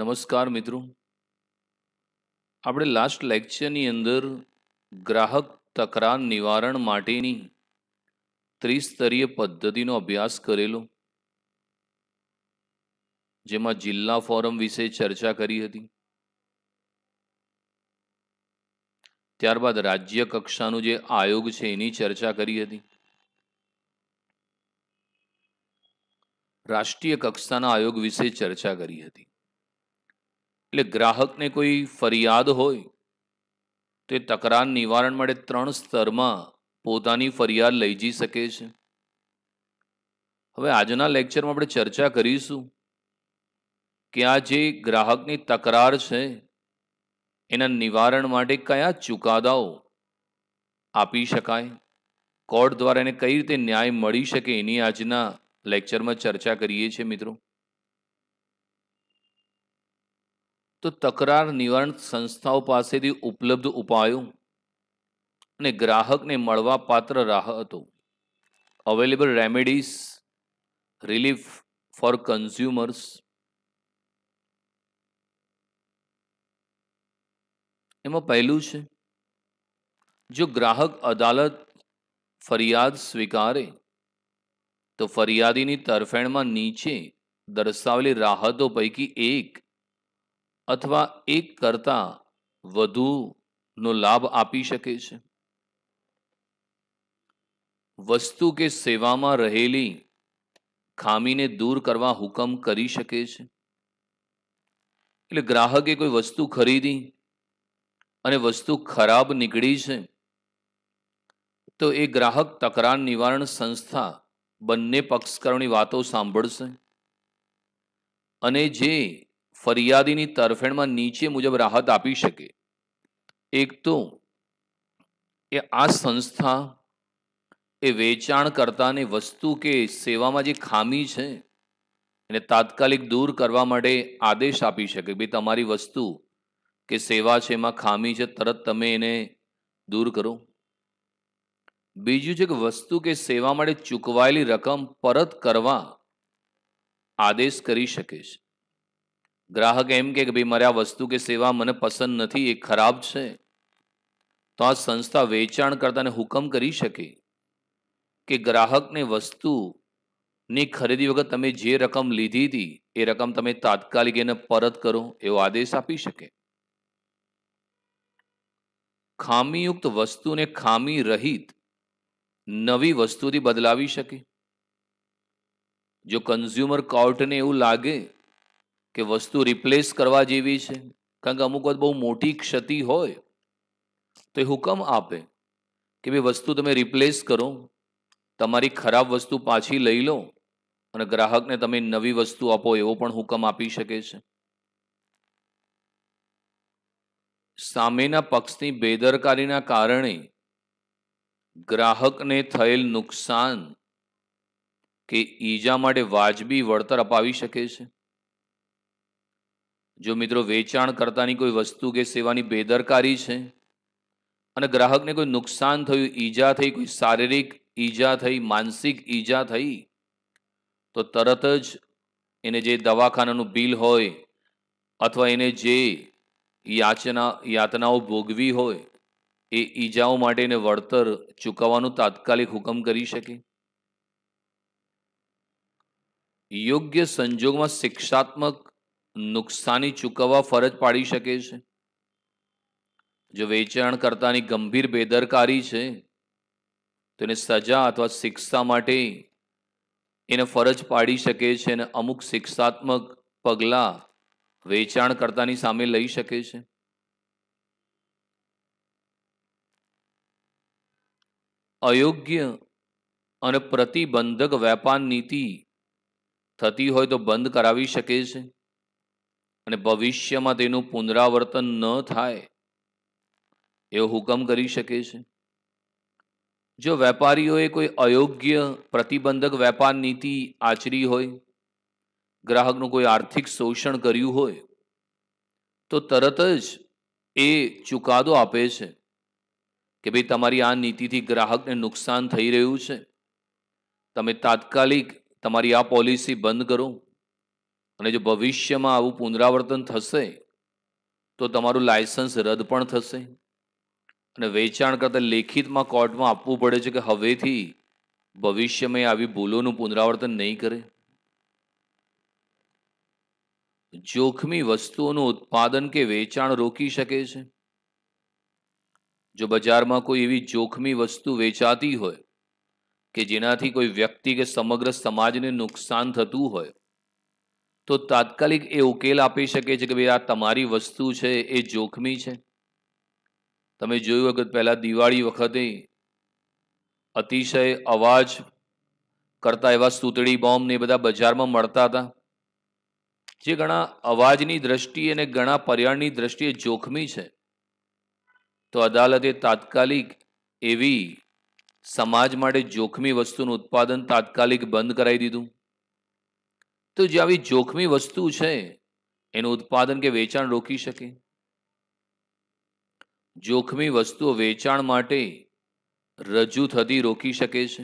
નમસ્કાર મિત્રો આપણે લાસ્ટ લેક્ચરની અંદર ગ્રાહક તકરાર નિવારણ માટેની ત્રિસ્તરીય પદ્ધતિનો અભ્યાસ કરેલો જેમાં જિલ્લા ફોરમ વિશે ચર્ચા કરી હતી ત્યારબાદ રાજ્ય કક્ષાનું જે આયોગ છે એની ચર્ચા કરી હતી રાષ્ટ્રીય કક્ષાના આયોગ વિશે ચર્ચા કરી હતી એટલે ગ્રાહકને કોઈ ફરિયાદ હોય તો એ તકરાર નિવારણ માટે ત્રણ સ્તરમાં પોતાની ફરિયાદ લઈ જઈ શકે છે હવે આજના લેક્ચરમાં આપણે ચર્ચા કરીશું કે આ જે ગ્રાહકની તકરાર છે એના નિવારણ માટે કયા ચુકાદાઓ આપી શકાય કોર્ટ દ્વારા એને કઈ રીતે ન્યાય મળી શકે એની આજના લેક્ચરમાં ચર્ચા કરીએ છીએ મિત્રો તો તકરાર નિવારણ સંસ્થાઓ પાસેથી ઉપલબ્ધ ઉપાયો અને ગ્રાહકને મળવા પાત્ર રાહતો available remedies relief for consumers એમાં પહેલું છે જો ગ્રાહક અદાલત ફરિયાદ સ્વીકારે તો ફરિયાદીની તરફેણમાં નીચે દર્શાવેલી રાહતો પૈકી એક અથવા એક કરતાં વધુનો લાભ આપી શકે છે વસ્તુ કે સેવામાં રહેલી ખામીને દૂર કરવા હુકમ કરી શકે છે એટલે ગ્રાહકે કોઈ વસ્તુ ખરીદી અને વસ્તુ ખરાબ નીકળી છે તો એ ગ્રાહક તકરાર નિવારણ સંસ્થા બંને પક્ષકારોની વાતો સાંભળશે અને જે ફરિયાદીની તરફેણમાં નીચે મુજબ રાહત આપી શકે એક તો એ આ સંસ્થા એ વેચાણકર્તાની વસ્તુ કે સેવામાં જે ખામી છે એને તાત્કાલિક દૂર કરવા માટે આદેશ આપી શકે ભાઈ તમારી વસ્તુ કે સેવા છે એમાં ખામી છે તરત તમે એને દૂર કરો બીજું છે કે વસ્તુ કે સેવા માટે ચૂકવાયેલી રકમ પરત કરવા આદેશ કરી શકે છે ગ્રાહક એમ કે ભાઈ મારે આ વસ્તુ કે સેવા મને પસંદ નથી એ ખરાબ છે તો આ સંસ્થા વેચાણકર્તાને હુકમ કરી શકે કે ગ્રાહકને વસ્તુની ખરીદી વખત તમે જે રકમ લીધી હતી એ રકમ તમે તાત્કાલિક એને પરત કરો એવો આદેશ આપી શકે ખામીયુક્ત વસ્તુને ખામી રહિત નવી વસ્તુથી બદલાવી શકે જો કન્ઝ્યુમર કોર્ટને એવું લાગે કે વસ્તુ રિપ્લેસ કરવા જેવી છે કારણ કે અમુક વખત બહુ મોટી ક્ષતિ હોય તો એ હુકમ આપે કે ભાઈ વસ્તુ તમે રિપ્લેસ કરો તમારી ખરાબ વસ્તુ પાછી લઈ લો અને ગ્રાહકને તમે નવી વસ્તુ આપો એવો પણ હુકમ આપી શકે છે સામેના પક્ષની બેદરકારીના કારણે ગ્રાહકને થયેલ નુકસાન કે ઈજા માટે વાજબી વળતર અપાવી શકે છે જો મિત્રો વેચાણ કરતાની કોઈ વસ્તુ કે સેવાની બેદરકારી છે અને ગ્રાહકને કોઈ નુકસાન થયું ઈજા થઈ કોઈ શારીરિક ઈજા થઈ માનસિક ઈજા થઈ તો તરત જ એને જે દવાખાનાનું બિલ હોય અથવા એને જે યાચના યાતનાઓ ભોગવી હોય એ ઈજાઓ માટે એને વળતર ચૂકવવાનું તાત્કાલિક હુકમ કરી શકે યોગ્ય સંજોગમાં શિક્ષાત્મક નુકસાની ચૂકવવા ફરજ પાડી શકે છે જો વેચાણ કરતાની ગંભીર બેદરકારી છે તો એને સજા અથવા શિક્ષા માટે એને ફરજ પાડી શકે છે અને અમુક શિક્ષાત્મક પગલાં વેચાણ કરતાની સામે લઈ શકે છે અયોગ્ય અને પ્રતિબંધક વેપાર નીતિ થતી હોય તો બંધ કરાવી શકે છે અને ભવિષ્યમાં તેનું પુનરાવર્તન ન થાય એવો હુકમ કરી શકે છે જો વેપારીઓએ કોઈ અયોગ્ય પ્રતિબંધક વેપાર નીતિ આચરી હોય ગ્રાહકનું કોઈ આર્થિક શોષણ કર્યું હોય તો તરત જ એ ચુકાદો આપે છે કે ભાઈ તમારી આ નીતિથી ગ્રાહકને નુકસાન થઈ રહ્યું છે તમે તાત્કાલિક તમારી આ પોલિસી બંધ કરો અને જો ભવિષ્યમાં આવું પુનરાવર્તન થશે તો તમારું લાયસન્સ રદ પણ થશે અને વેચાણ કરતાં લેખિતમાં કોર્ટમાં આપવું પડે છે કે હવેથી ભવિષ્યમાં આવી ભૂલોનું પુનરાવર્તન નહીં કરે જોખમી વસ્તુઓનું ઉત્પાદન કે વેચાણ રોકી શકે છે જો બજારમાં કોઈ એવી જોખમી વસ્તુ વેચાતી હોય કે જેનાથી કોઈ વ્યક્તિ કે સમગ્ર સમાજને નુકસાન થતું હોય તો તાત્કાલિક એ ઉકેલ આપી શકે છે કે ભાઈ આ તમારી વસ્તુ છે એ જોખમી છે તમે જોયું વખત પહેલાં દિવાળી વખતે અતિશય અવાજ કરતા એવા સ્તુતળી બોમ્બ ને બધા બજારમાં મળતા હતા જે ઘણા અવાજની દ્રષ્ટિએ અને ઘણા પર્યાવરણની દ્રષ્ટિએ જોખમી છે તો અદાલતે તાત્કાલિક એવી સમાજ માટે જોખમી વસ્તુનું ઉત્પાદન તાત્કાલિક બંધ કરાવી દીધું તો જે આવી જોખમી વસ્તુ છે એનું ઉત્પાદન કે વેચાણ રોકી શકે જોખમી વસ્તુઓ વેચાણ માટે રજૂ થતી રોકી શકે છે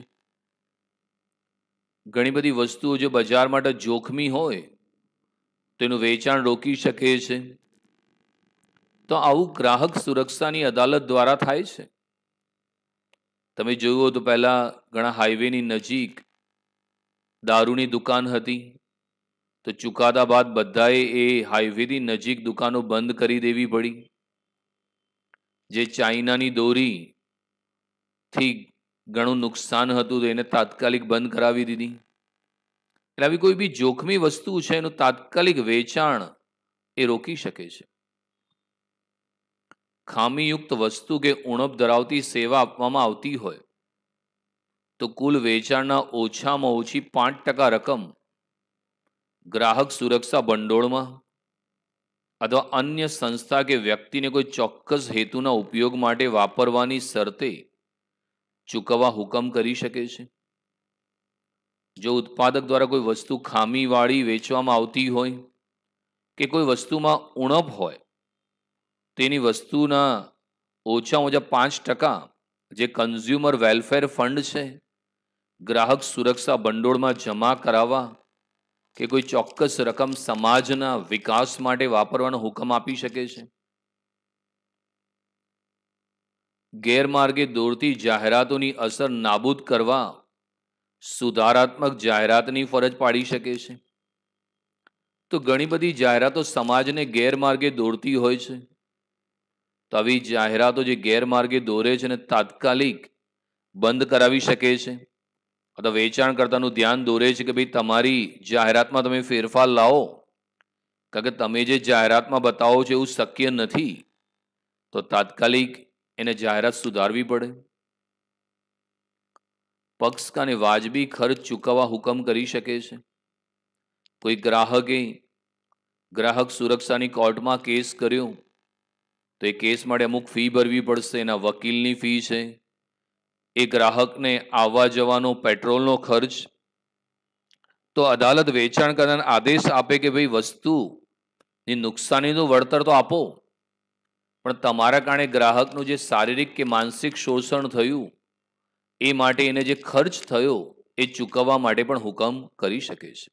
ઘણી બધી વસ્તુઓ જે બજાર માટે જોખમી હોય તેનું વેચાણ રોકી શકે છે તો આવું ગ્રાહક સુરક્ષાની અદાલત દ્વારા થાય છે તમે જોયું હોય તો પહેલાં ઘણા હાઈવેની નજીક દારૂની દુકાન હતી તો ચુકાદા બાદ બધાએ એ હાઈવેની નજીક દુકાનો બંધ કરી દેવી પડી જે ચાઇનાની દોરીથી ઘણું નુકસાન હતું એને તાત્કાલિક બંધ કરાવી દીધી એટલે આવી કોઈ બી જોખમી વસ્તુ છે એનું તાત્કાલિક વેચાણ એ રોકી શકે છે ખામીયુક્ત વસ્તુ કે ઉણપ ધરાવતી સેવા આપવામાં આવતી હોય તો કુલ વેચાણના ઓછામાં ઓછી પાંચ ટકા રકમ ગ્રાહક સુરક્ષા ભંડોળમાં અથવા અન્ય સંસ્થા કે વ્યક્તિને કોઈ ચોક્કસ હેતુના ઉપયોગ માટે વાપરવાની શરતે ચૂકવવા હુકમ કરી શકે છે જો ઉત્પાદક દ્વારા કોઈ વસ્તુ ખામીવાળી વેચવામાં આવતી હોય કે કોઈ વસ્તુમાં ઉણપ હોય તેની વસ્તુના ઓછા ઓછા પાંચ ટકા જે કન્ઝ્યુમર વેલફેર ફંડ છે ગ્રાહક સુરક્ષા ભંડોળમાં જમા કરાવવા કે કોઈ ચોક્કસ રકમ સમાજના વિકાસ માટે વાપરવાનો હુકમ આપી શકે છે ગેરમાર્ગે દોરતી જાહેરાતોની અસર નાબૂદ કરવા સુધારાત્મક જાહેરાતની ફરજ પાડી શકે છે તો ઘણી બધી જાહેરાતો સમાજને ગેરમાર્ગે દોરતી હોય છે તો આવી જાહેરાતો જે ગેરમાર્ગે દોરે છે અને તાત્કાલિક બંધ કરાવી શકે છે અથવા વેચાણકર્તાનું ધ્યાન દોરે છે કે ભાઈ તમારી જાહેરાતમાં તમે ફેરફાર લાવો કારણ કે તમે જે જાહેરાતમાં બતાવો છો એવું શક્ય નથી તો તાત્કાલિક એને જાહેરાત સુધારવી પડે પક્ષ કાને વાજબી ખર્ચ ચૂકવવા હુકમ કરી શકે છે કોઈ ગ્રાહકે ગ્રાહક સુરક્ષાની કોર્ટમાં કેસ કર્યો તો એ કેસ માટે અમુક ફી ભરવી પડશે એના વકીલની ફી છે એ ગ્રાહકને આવવા જવાનો પેટ્રોલનો ખર્ચ તો અદાલત વેચાણ કરનાર આદેશ આપે કે ભાઈ વસ્તુ એ નુકસાનીનું વળતર તો આપો પણ તમારા કારણે ગ્રાહકનું જે શારીરિક કે માનસિક શોષણ થયું એ માટે એને જે ખર્ચ થયો એ ચૂકવવા માટે પણ હુકમ કરી શકે છે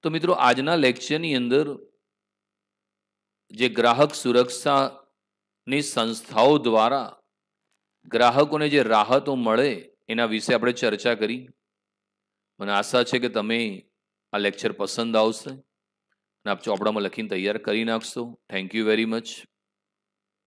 તો મિત્રો આજના લેક્ચરની અંદર જે ગ્રાહક સુરક્ષાની સંસ્થાઓ દ્વારા ગ્રાહકોને જે રાહતો મળે એના વિશે આપણે ચર્ચા કરી મને આશા છે કે તમે આ લેક્ચર પસંદ આવશે અને આપ ચોપડામાં લખીને તૈયાર કરી નાખશો થેન્ક યુ વેરી મચ